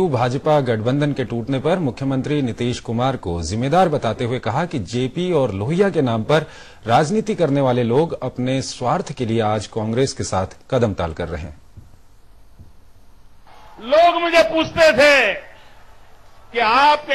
भाजपा गठबंधन के टूटने पर मुख्यमंत्री नीतीश कुमार को जिम्मेदार बताते हुए कहा कि जेपी और लोहिया के नाम पर राजनीति करने वाले लोग अपने स्वार्थ के लिए आज कांग्रेस के साथ कदम ताल कर रहे हैं लोग मुझे पूछते थे कि आप